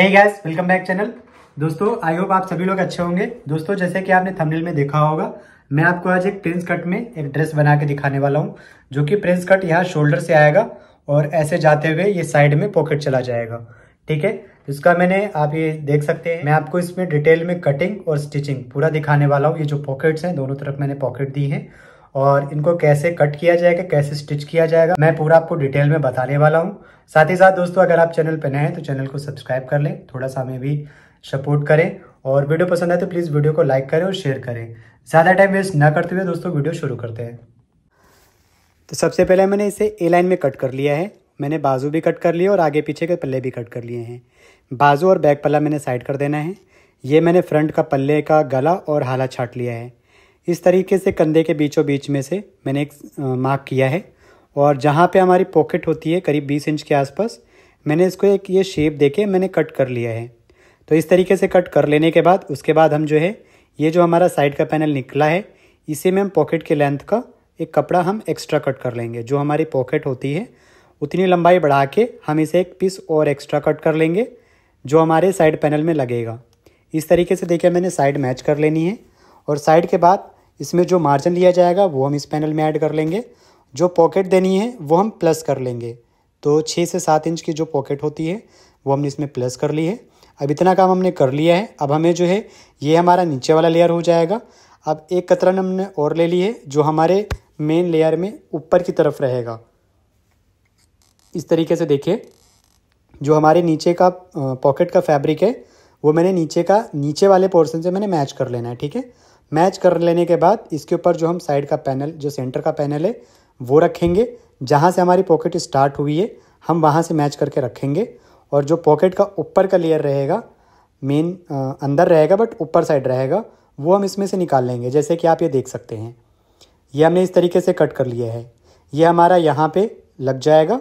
hey guys, welcome back channel. दोस्तों I hope आप सभी लोग अच्छे होंगे दोस्तों जैसे कि आपने थंबनेल में देखा होगा मैं आपको आज एक प्रिंस कट में एक ड्रेस बना के दिखाने वाला हूँ जो कि प्रिंस कट यहाँ शोल्डर से आएगा और ऐसे जाते हुए ये साइड में पॉकेट चला जाएगा ठीक है इसका मैंने आप ये देख सकते हैं मैं आपको इसमें डिटेल में कटिंग और स्टिचिंग पूरा दिखाने वाला हूँ ये जो पॉकेट्स हैं दोनों तरफ मैंने पॉकेट दी है और इनको कैसे कट किया जाएगा कैसे स्टिच किया जाएगा मैं पूरा आपको डिटेल में बताने वाला हूँ साथ ही साथ दोस्तों अगर आप चैनल पर नए हैं तो चैनल को सब्सक्राइब कर लें थोड़ा सा हमें भी सपोर्ट करें और वीडियो पसंद आए तो प्लीज़ वीडियो को लाइक करें और शेयर करें ज़्यादा टाइम वेस्ट ना करते हुए दोस्तों वीडियो शुरू करते हैं तो सबसे पहले मैंने इसे ए लाइन में कट कर लिया है मैंने बाजू भी कट कर लिए और आगे पीछे के पल्ले भी कट कर लिए हैं बाजू और बैक पल्ला मैंने साइड कर देना है ये मैंने फ्रंट का पल्ले का गला और हाला छाट लिया है इस तरीके से कंधे के बीचों बीच में से मैंने एक मार्क किया है और जहाँ पे हमारी पॉकेट होती है करीब 20 इंच के आसपास मैंने इसको एक ये शेप देके मैंने कट कर लिया है तो इस तरीके से कट कर लेने के बाद उसके बाद हम जो है ये जो हमारा साइड का पैनल निकला है इसी में हम पॉकेट के लेंथ का एक कपड़ा हम एक्स्ट्रा कट कर लेंगे जो हमारी पॉकेट होती है उतनी लंबाई बढ़ा के हम इसे एक पीस और एक्स्ट्रा कट कर लेंगे जो हमारे साइड पैनल में लगेगा इस तरीके से देखिए मैंने साइड मैच कर लेनी है और साइड के बाद इसमें जो मार्जिन लिया जाएगा वो हम इस पैनल में ऐड कर लेंगे जो पॉकेट देनी है वो हम प्लस कर लेंगे तो छः से सात इंच की जो पॉकेट होती है वो हमने इसमें प्लस कर ली है अब इतना काम हमने कर लिया है अब हमें जो है ये हमारा नीचे वाला लेयर हो जाएगा अब एक कतरन हमने और ले ली है जो हमारे मेन लेयर में ऊपर की तरफ रहेगा इस तरीके से देखिए जो हमारे नीचे का पॉकेट का फैब्रिक है वो मैंने नीचे का नीचे वाले पोर्शन से मैंने मैच कर लेना है ठीक है मैच कर लेने के बाद इसके ऊपर जो हम साइड का पैनल जो सेंटर का पैनल है वो रखेंगे जहाँ से हमारी पॉकेट स्टार्ट हुई है हम वहाँ से मैच करके रखेंगे और जो पॉकेट का ऊपर का लेयर रहेगा मेन अंदर रहेगा बट ऊपर साइड रहेगा वो हम इसमें से निकाल लेंगे जैसे कि आप ये देख सकते हैं ये हमने इस तरीके से कट कर लिया है ये हमारा यहाँ पे लग जाएगा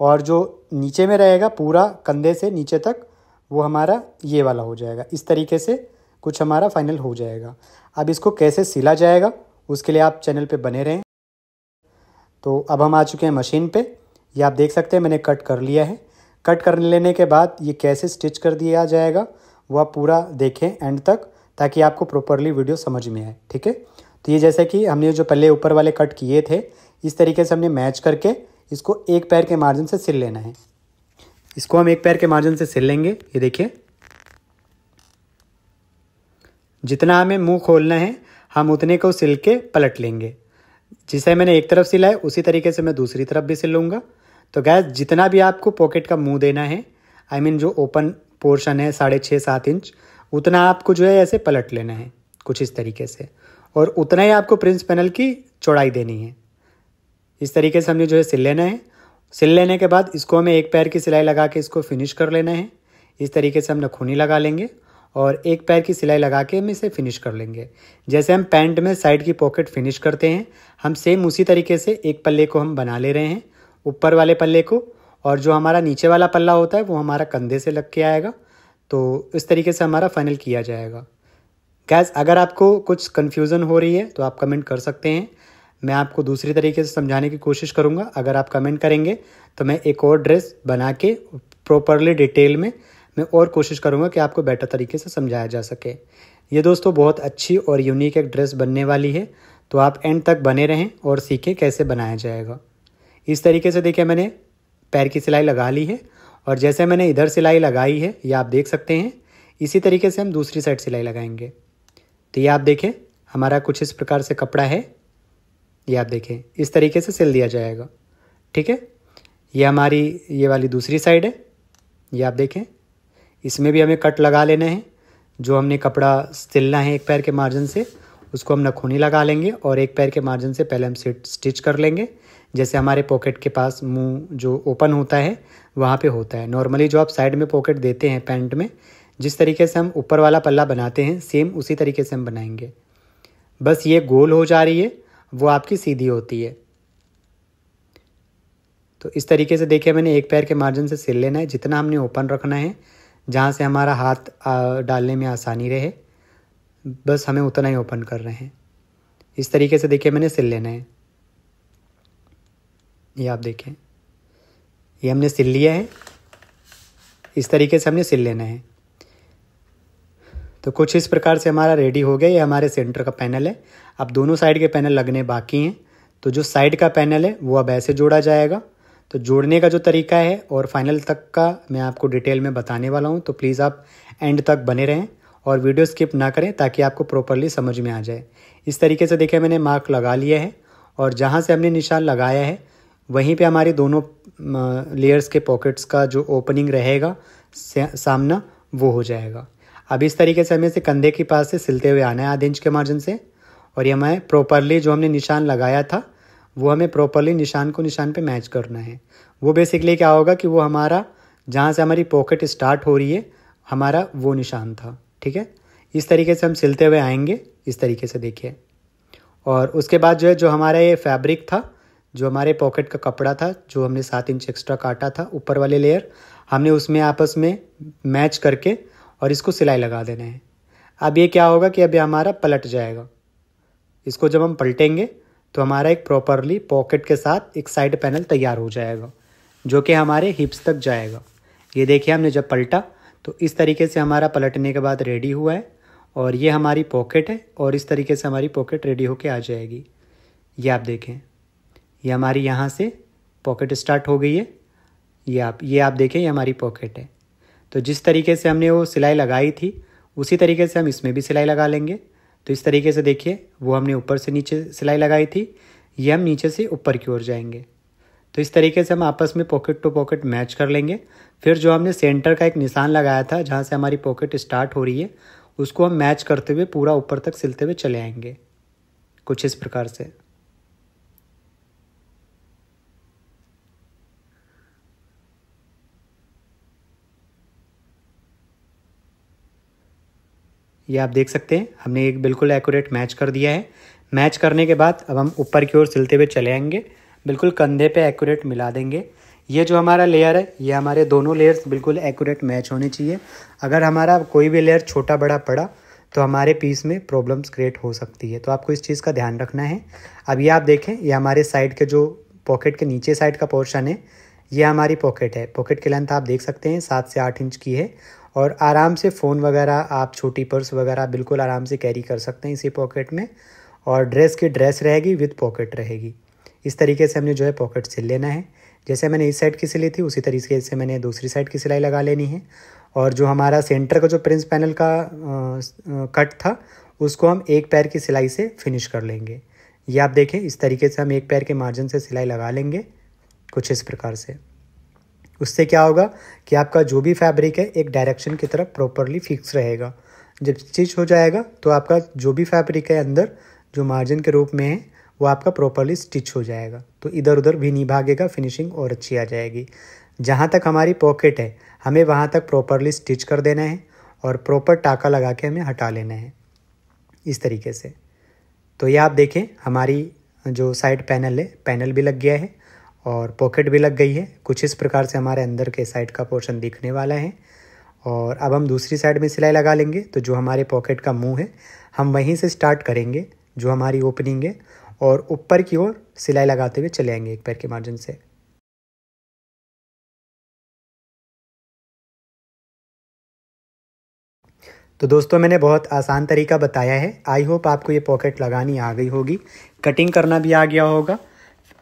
और जो नीचे में रहेगा पूरा कंधे से नीचे तक वो हमारा ये वाला हो जाएगा इस तरीके से कुछ हमारा फाइनल हो जाएगा अब इसको कैसे सिला जाएगा उसके लिए आप चैनल पे बने रहें तो अब हम आ चुके हैं मशीन पे ये आप देख सकते हैं मैंने कट कर लिया है कट कर लेने के बाद ये कैसे स्टिच कर दिया जाएगा वो आप पूरा देखें एंड तक ताकि आपको प्रॉपरली वीडियो समझ में आए ठीक है तो ये जैसे कि हमने जो पहले ऊपर वाले कट किए थे इस तरीके से हमने मैच करके इसको एक पैर के मार्जिन से सिल लेना है इसको हम एक पैर के मार्जिन से सिल लेंगे ये देखिए जितना हमें मुंह खोलना है हम उतने को सिल के पलट लेंगे जिसे मैंने एक तरफ सिला है उसी तरीके से मैं दूसरी तरफ भी सिल लूँगा तो गैस जितना भी आपको पॉकेट का मुंह देना है आई I मीन mean, जो ओपन पोर्शन है साढ़े छः सात इंच उतना आपको जो है ऐसे पलट लेना है कुछ इस तरीके से और उतना ही आपको प्रिंस पैनल की चौड़ाई देनी है इस तरीके से हमने जो है सिल लेना है सिल लेने के बाद इसको हमें एक पैर की सिलाई लगा के इसको फिनिश कर लेना है इस तरीके से हम नखूनी लगा लेंगे और एक पैर की सिलाई लगा के हम इसे फिनिश कर लेंगे जैसे हम पैंट में साइड की पॉकेट फिनिश करते हैं हम सेम उसी तरीके से एक पल्ले को हम बना ले रहे हैं ऊपर वाले पल्ले को और जो हमारा नीचे वाला पल्ला होता है वो हमारा कंधे से लग के आएगा तो इस तरीके से हमारा फाइनल किया जाएगा गैस अगर आपको कुछ कन्फ्यूज़न हो रही है तो आप कमेंट कर सकते हैं मैं आपको दूसरी तरीके से समझाने की कोशिश करूँगा अगर आप कमेंट करेंगे तो मैं एक और ड्रेस बना के प्रॉपरली डिटेल में मैं और कोशिश करूँगा कि आपको बेटर तरीके से समझाया जा सके ये दोस्तों बहुत अच्छी और यूनिक एक ड्रेस बनने वाली है तो आप एंड तक बने रहें और सीखें कैसे बनाया जाएगा इस तरीके से देखिए मैंने पैर की सिलाई लगा ली है और जैसे मैंने इधर सिलाई लगाई है ये आप देख सकते हैं इसी तरीके से हम दूसरी साइड सिलाई लगाएंगे तो ये आप देखें हमारा कुछ इस प्रकार से कपड़ा है ये आप देखें इस तरीके से सिल दिया जाएगा ठीक है ये हमारी ये वाली दूसरी साइड है ये आप देखें इसमें भी हमें कट लगा लेने हैं जो हमने कपड़ा सिलना है एक पैर के मार्जिन से उसको हम नखूनी लगा लेंगे और एक पैर के मार्जिन से पहले हम स्टिच कर लेंगे जैसे हमारे पॉकेट के पास मुंह जो ओपन होता है वहाँ पे होता है नॉर्मली जो आप साइड में पॉकेट देते हैं पैंट में जिस तरीके से हम ऊपर वाला पल्ला बनाते हैं सेम उसी तरीके से हम बनाएंगे बस ये गोल हो जा रही है वो आपकी सीधी होती है तो इस तरीके से देखिए मैंने एक पैर के मार्जिन से सिल लेना है जितना हमने ओपन रखना है जहाँ से हमारा हाथ डालने में आसानी रहे बस हमें उतना ही ओपन कर रहे हैं इस तरीके से देखिए मैंने सिल लेना है ये आप देखें ये हमने सिल लिया है इस तरीके से हमने सिल लेना है तो कुछ इस प्रकार से हमारा रेडी हो गया ये हमारे सेंटर का पैनल है अब दोनों साइड के पैनल लगने बाकी हैं तो जो साइड का पैनल है वो अब ऐसे जोड़ा जाएगा तो जोड़ने का जो तरीका है और फाइनल तक का मैं आपको डिटेल में बताने वाला हूँ तो प्लीज़ आप एंड तक बने रहें और वीडियो स्किप ना करें ताकि आपको प्रॉपरली समझ में आ जाए इस तरीके से देखिए मैंने मार्क लगा लिया है और जहाँ से हमने निशान लगाया है वहीं पे हमारे दोनों लेयर्स के पॉकेट्स का जो ओपनिंग रहेगा सामना वो हो जाएगा अब इस तरीके से हमें से कंधे के पास से सिलते हुए आना है आधे इंच के मार्जिन से और ये हमें प्रॉपरली जो हमने निशान लगाया था वो हमें प्रॉपरली निशान को निशान पे मैच करना है वो बेसिकली क्या होगा कि वो हमारा जहाँ से हमारी पॉकेट स्टार्ट हो रही है हमारा वो निशान था ठीक है इस तरीके से हम सिलते हुए आएंगे इस तरीके से देखिए और उसके बाद जो है जो हमारा ये फैब्रिक था जो हमारे पॉकेट का कपड़ा था जो हमने सात इंच एक्स्ट्रा काटा था ऊपर वाले लेयर हमने उसमें आपस में मैच करके और इसको सिलाई लगा देना है अब ये क्या होगा कि अब हमारा पलट जाएगा इसको जब हम पलटेंगे तो हमारा एक प्रॉपरली पॉकेट के साथ एक साइड पैनल तैयार हो जाएगा जो कि हमारे हिप्स तक जाएगा ये देखिए हमने जब पलटा तो इस तरीके से हमारा पलटने के बाद रेडी हुआ है और ये हमारी पॉकेट है और इस तरीके से हमारी पॉकेट रेडी होके आ जाएगी ये आप देखें ये हमारी यहाँ से पॉकेट स्टार्ट हो गई है ये आप ये आप देखें ये हमारी पॉकेट है तो जिस तरीके से हमने वो सिलाई लगाई थी उसी तरीके से हम इसमें भी सिलाई लगा लेंगे तो इस तरीके से देखिए वो हमने ऊपर से नीचे सिलाई लगाई थी ये हम नीचे से ऊपर की ओर जाएंगे तो इस तरीके से हम आपस में पॉकेट टू पॉकेट मैच कर लेंगे फिर जो हमने सेंटर का एक निशान लगाया था जहाँ से हमारी पॉकेट स्टार्ट हो रही है उसको हम मैच करते हुए पूरा ऊपर तक सिलते हुए चले आएंगे कुछ इस प्रकार से ये आप देख सकते हैं हमने एक बिल्कुल एक्यूरेट मैच कर दिया है मैच करने के बाद अब हम ऊपर की ओर सिलते हुए चले आएंगे बिल्कुल कंधे पे एक्यूरेट मिला देंगे ये जो हमारा लेयर है ये हमारे दोनों लेयर्स बिल्कुल एक्यूरेट मैच होने चाहिए अगर हमारा कोई भी लेयर छोटा बड़ा पड़ा तो हमारे पीस में प्रॉब्लम्स क्रिएट हो सकती है तो आपको इस चीज़ का ध्यान रखना है अब ये आप देखें ये हमारे साइड के जो पॉकेट के नीचे साइड का पोर्शन है ये हमारी पॉकेट है पॉकेट की लेंथ आप देख सकते हैं सात से आठ इंच की है और आराम से फ़ोन वगैरह आप छोटी पर्स वगैरह बिल्कुल आराम से कैरी कर सकते हैं इसी पॉकेट में और ड्रेस की ड्रेस रहेगी विथ पॉकेट रहेगी इस तरीके से हमने जो है पॉकेट सिल लेना है जैसे मैंने इस साइड की सिली थी उसी तरीके से मैंने दूसरी साइड की सिलाई लगा लेनी है और जो हमारा सेंटर का जो प्रिंस पैनल का कट था उसको हम एक पैर की सिलाई से फिनिश कर लेंगे ये आप देखें इस तरीके से हम एक पैर के मार्जिन से सिलाई लगा लेंगे कुछ इस प्रकार से उससे क्या होगा कि आपका जो भी फैब्रिक है एक डायरेक्शन की तरफ प्रॉपरली फिक्स रहेगा जब स्टिच हो जाएगा तो आपका जो भी फैब्रिक है अंदर जो मार्जिन के रूप में है वो आपका प्रॉपरली स्टिच हो जाएगा तो इधर उधर भी नहीं भागेगा फिनिशिंग और अच्छी आ जाएगी जहाँ तक हमारी पॉकेट है हमें वहाँ तक प्रॉपरली स्टिच कर देना है और प्रॉपर टाका लगा के हमें हटा लेना है इस तरीके से तो ये आप देखें हमारी जो साइड पैनल है पैनल भी लग गया है और पॉकेट भी लग गई है कुछ इस प्रकार से हमारे अंदर के साइड का पोर्शन दिखने वाला है और अब हम दूसरी साइड में सिलाई लगा लेंगे तो जो हमारे पॉकेट का मुंह है हम वहीं से स्टार्ट करेंगे जो हमारी ओपनिंग है और ऊपर की ओर सिलाई लगाते हुए चले आएंगे एक पैर के मार्जिन से तो दोस्तों मैंने बहुत आसान तरीका बताया है आई होप आपको ये पॉकेट लगानी आ गई होगी कटिंग करना भी आ गया होगा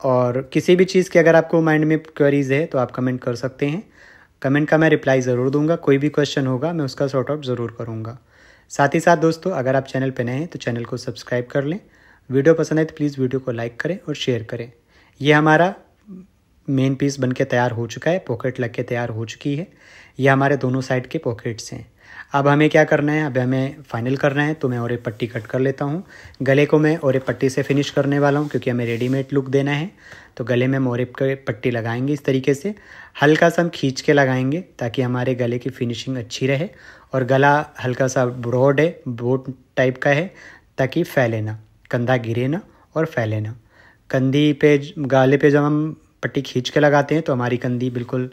और किसी भी चीज़ की अगर आपको माइंड में क्वेरीज है तो आप कमेंट कर सकते हैं कमेंट का मैं रिप्लाई ज़रूर दूंगा कोई भी क्वेश्चन होगा मैं उसका सॉर्ट आउट ज़रूर करूँगा साथ ही साथ दोस्तों अगर आप चैनल पर नए हैं तो चैनल को सब्सक्राइब कर लें वीडियो पसंद आए तो प्लीज़ वीडियो को लाइक करें और शेयर करें यह हमारा मेन पीस बन के तैयार हो चुका है पॉकेट लग के तैयार हो चुकी है यह हमारे दोनों साइड के पॉकेट्स हैं अब हमें क्या करना है अब हमें फाइनल करना है तो मैं और एक पट्टी कट कर लेता हूँ गले को मैं और एक पट्टी से फिनिश करने वाला हूँ क्योंकि हमें रेडीमेड लुक देना है तो गले में मोरेप के पट्टी लगाएंगे इस तरीके से हल्का सा हम खींच के लगाएंगे ताकि हमारे गले की फिनिशिंग अच्छी रहे और गला हल्का सा ब्रॉड है बोट टाइप का है ताकि फैले ना कंधा गिरे ना और फैले ना कंधी पे गाले पे जब हम पट्टी खींच के लगाते हैं तो हमारी कंधी बिल्कुल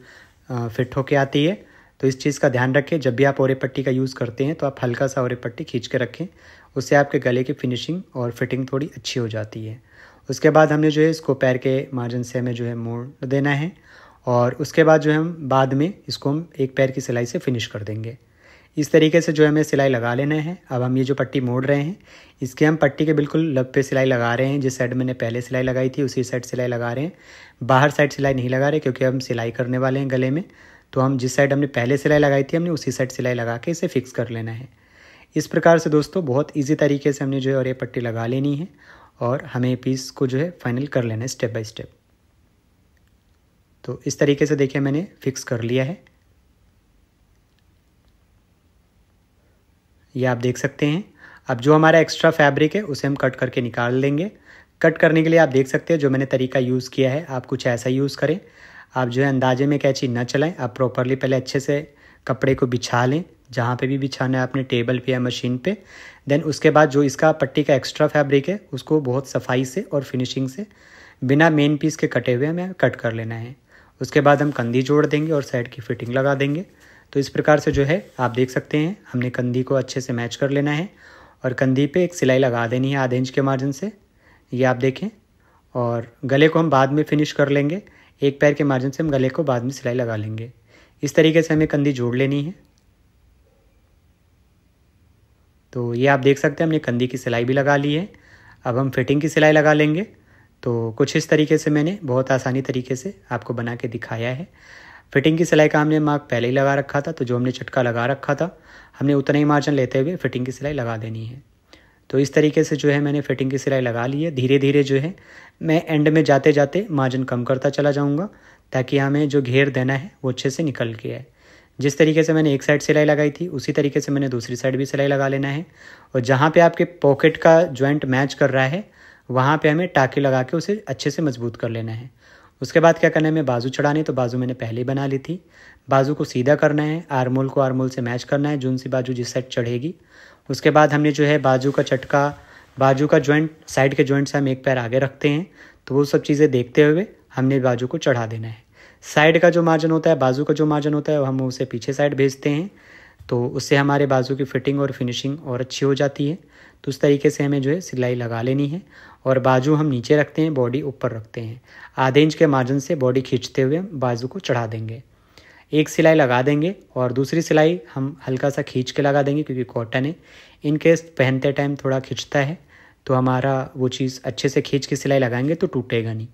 फिट होके आती है तो इस चीज़ का ध्यान रखें जब भी आप ओरे पट्टी का यूज़ करते हैं तो आप हल्का सा ओरे पट्टी खींच के रखें उससे आपके गले की फिनिशिंग और फिटिंग थोड़ी अच्छी हो जाती है उसके बाद हमने जो है इसको पैर के मार्जन से हमें जो है मोड़ देना है और उसके बाद जो है हम बाद में इसको हम एक पैर की सिलाई से फिनिश कर देंगे इस तरीके से जो है हमें सिलाई लगा लेना है अब हम ये जो पट्टी मोड़ रहे हैं इसके हम पट्टी के बिल्कुल लब पे सिलाई लगा रहे हैं जिस साइड मैंने पहले सिलाई लगाई थी उसी साइड सिलाई लगा रहे हैं बाहर साइड सिलाई नहीं लगा रहे क्योंकि हम सिलाई करने वाले हैं गले में तो हम जिस साइड हमने पहले सिलाई लगाई थी हमने उसी साइड सिलाई लगा के इसे फिक्स कर लेना है इस प्रकार से दोस्तों बहुत ईजी तरीके से हमने जो है और ये पट्टी लगा लेनी है और हमें पीस को जो है फाइनल कर लेना है स्टेप बाय स्टेप तो इस तरीके से देखिए मैंने फिक्स कर लिया है ये आप देख सकते हैं अब जो हमारा एक्स्ट्रा फैब्रिक है उसे हम कट करके निकाल लेंगे कट करने के लिए आप देख सकते हैं जो मैंने तरीका यूज़ किया है आप कुछ ऐसा यूज़ करें आप जो है अंदाजे में कैची ना चलाएं आप प्रॉपरली पहले अच्छे से कपड़े को बिछा लें जहाँ पे भी बिछाना है आपने टेबल पे या मशीन पे देन उसके बाद जो इसका पट्टी का एक्स्ट्रा फैब्रिक है उसको बहुत सफाई से और फिनिशिंग से बिना मेन पीस के कटे हुए हमें कट कर लेना है उसके बाद हम कंधी जोड़ देंगे और साइड की फिटिंग लगा देंगे तो इस प्रकार से जो है आप देख सकते हैं हमने कंधी को अच्छे से मैच कर लेना है और कंधी पे एक सिलाई लगा देनी है आधे इंच के मार्जिन से ये आप देखें और गले को हम बाद में फिनिश कर लेंगे एक पैर के मार्जिन से हम गले को बाद में सिलाई लगा लेंगे इस तरीके से हमें कंधी जोड़ लेनी है तो ये आप देख सकते हैं हमने कंधी की सिलाई भी लगा ली है अब हम फिटिंग की सिलाई लगा लेंगे तो कुछ इस तरीके से मैंने बहुत आसानी तरीके से आपको बना के दिखाया है फिटिंग की सिलाई का हमने मार्क पहले ही लगा रखा था तो जो हमने चटका लगा रखा था हमने उतना ही मार्जिन लेते हुए फिटिंग की सिलाई लगा देनी है तो इस तरीके से जो है मैंने फिटिंग की सिलाई लगा ली है धीरे धीरे जो है मैं एंड में जाते जाते मार्जिन कम करता चला जाऊँगा ताकि हमें जो घेर देना है वो अच्छे से निकल के आए जिस तरीके से मैंने एक साइड सिलाई लगाई थी उसी तरीके से मैंने दूसरी साइड भी सिलाई लगा लेना है और जहाँ पे आपके पॉकेट का जॉइंट मैच कर रहा है वहाँ पे हमें टाके लगा के उसे अच्छे से मजबूत कर लेना है उसके बाद क्या करना है मैं बाजू चढ़ाने तो बाजू मैंने पहले ही बना ली थी बाजू को सीधा करना है आरमोल को आरमोल से मैच करना है जून सी बाजू जिस साइड चढ़ेगी उसके बाद हमने जो है बाजू का चटका बाजू का जॉइंट साइड के जॉइंट से हम एक पैर आगे रखते हैं तो वो सब चीज़ें देखते हुए हमने बाजू को चढ़ा देना है साइड का जो मार्जन होता है बाजू का जो मार्जन होता है हम उसे पीछे साइड भेजते हैं तो उससे हमारे बाजू की फिटिंग और फिनिशिंग और अच्छी हो जाती है तो उस तरीके से हमें जो है सिलाई लगा लेनी है और बाजू हम नीचे रखते हैं बॉडी ऊपर रखते हैं आधे इंच के मार्जिन से बॉडी खींचते हुए बाजू को चढ़ा देंगे एक सिलाई लगा देंगे और दूसरी सिलाई हम हल्का सा खींच के लगा देंगे क्योंकि कॉटन है इन केस पहनते टाइम थोड़ा खींचता है तो हमारा वो चीज़ अच्छे से खींच के सिलाई लगाएंगे तो टूटेगा नहीं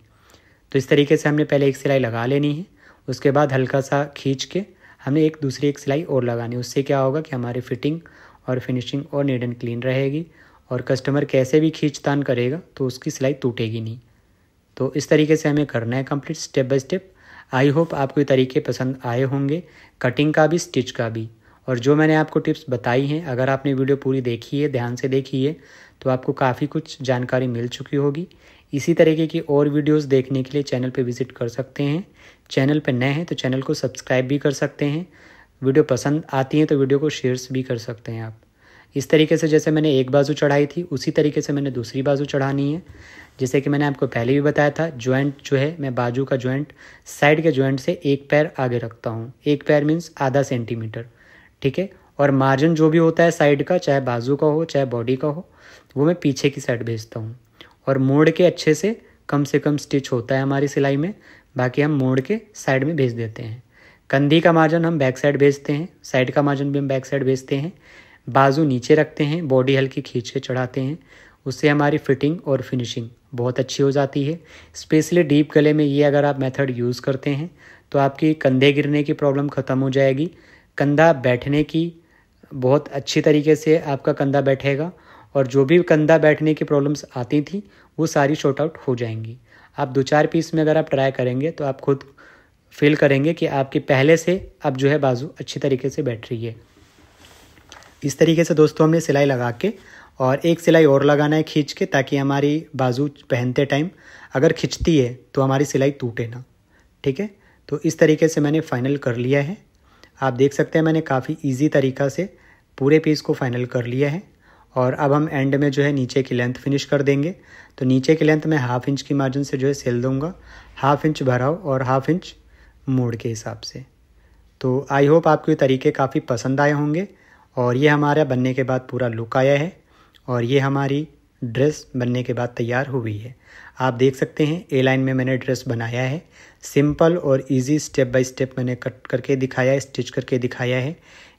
तो इस तरीके से हमने पहले एक सिलाई लगा लेनी है उसके बाद हल्का सा खींच के हमें एक दूसरी एक सिलाई और लगानी उससे क्या होगा कि हमारी फिटिंग और फिनिशिंग और नीड एंड क्लीन रहेगी और कस्टमर कैसे भी खींचतान करेगा तो उसकी सिलाई टूटेगी नहीं तो इस तरीके से हमें करना है complete step by step I hope आपको ये तरीके पसंद आए होंगे कटिंग का भी स्टिच का भी और जो मैंने आपको टिप्स बताई हैं अगर आपने वीडियो पूरी देखी है ध्यान से देखी है तो आपको काफ़ी कुछ जानकारी मिल चुकी होगी इसी तरीके की और वीडियोस देखने के लिए चैनल पर विज़िट कर सकते हैं चैनल पर नए हैं तो चैनल को सब्सक्राइब भी कर सकते हैं वीडियो पसंद आती है तो वीडियो को शेयर्स भी कर सकते हैं आप इस तरीके से जैसे मैंने एक बाजू चढ़ाई थी उसी तरीके से मैंने दूसरी बाजू चढ़ानी है जैसे कि मैंने आपको पहले भी बताया था ज्वाइंट जो है मैं बाजू का ज्वाइंट साइड के ज्वाइंट से एक पैर आगे रखता हूँ एक पैर मीन्स आधा सेंटीमीटर ठीक है और मार्जिन जो भी होता है साइड का चाहे बाजू का हो चाहे बॉडी का हो वो मैं पीछे की साइड भेजता हूँ और मोड़ के अच्छे से कम से कम स्टिच होता है हमारी सिलाई में बाकी हम मोड़ के साइड में भेज देते हैं कंधी का मार्जिन हम बैक साइड भेजते हैं साइड का मार्जिन भी हम बैक साइड भेजते हैं बाजू नीचे रखते हैं बॉडी हल्की खींच के चढ़ाते हैं उससे हमारी फिटिंग और फिनिशिंग बहुत अच्छी हो जाती है स्पेशली डीप गले में ये अगर आप मेथड यूज़ करते हैं तो आपकी कंधे गिरने की प्रॉब्लम ख़त्म हो जाएगी कंधा बैठने की बहुत अच्छी तरीके से आपका कंधा बैठेगा और जो भी कंधा बैठने की प्रॉब्लम्स आती थी वो सारी शॉर्ट आउट हो जाएंगी आप दो चार पीस में अगर आप ट्राई करेंगे तो आप खुद फील करेंगे कि आपकी पहले से अब जो है बाजू अच्छी तरीके से बैठ रही है इस तरीके से दोस्तों हमने सिलाई लगा के और एक सिलाई और लगाना है खींच के ताकि हमारी बाजू पहनते टाइम अगर खिंचती है तो हमारी सिलाई टूटे ना ठीक है तो इस तरीके से मैंने फाइनल कर लिया है आप देख सकते हैं मैंने काफ़ी इजी तरीका से पूरे पीस को फाइनल कर लिया है और अब हम एंड में जो है नीचे की लेंथ फिनिश कर देंगे तो नीचे की लेंथ मैं हाफ इंच की मार्जिन से जो है सिल दूँगा हाफ इंच भराओ और हाफ इंच मोड़ के हिसाब से तो आई होप आपको ये तरीके काफ़ी पसंद आए होंगे और ये हमारा बनने के बाद पूरा लुक आया है और ये हमारी ड्रेस बनने के बाद तैयार हुई है आप देख सकते हैं ए लाइन में मैंने ड्रेस बनाया है सिंपल और इजी स्टेप बाय स्टेप मैंने कट करके दिखाया है स्टिच करके दिखाया है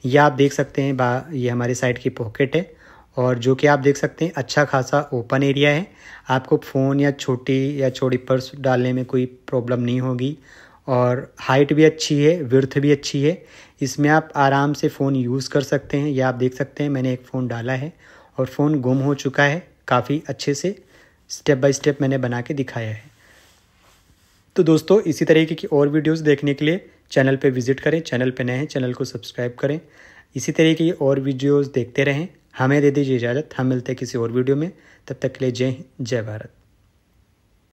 यह आप देख सकते हैं बा ये हमारी साइड की पॉकेट है और जो कि आप देख सकते हैं अच्छा खासा ओपन एरिया है आपको फ़ोन या छोटी या छोटी पर्स डालने में कोई प्रॉब्लम नहीं होगी और हाइट भी अच्छी है विर्थ भी अच्छी है इसमें आप आराम से फ़ोन यूज़ कर सकते हैं या आप देख सकते हैं मैंने एक फ़ोन डाला है और फ़ोन गुम हो चुका है काफ़ी अच्छे से स्टेप बाय स्टेप मैंने बना के दिखाया है तो दोस्तों इसी तरीके की और वीडियोस देखने के लिए चैनल पे विज़िट करें चैनल पे नए हैं चैनल को सब्सक्राइब करें इसी तरीके की और वीडियोज़ देखते रहें हमें दे दीजिए इजाज़त हम मिलते हैं किसी और वीडियो में तब तक के लिए जय हिंद जय भारत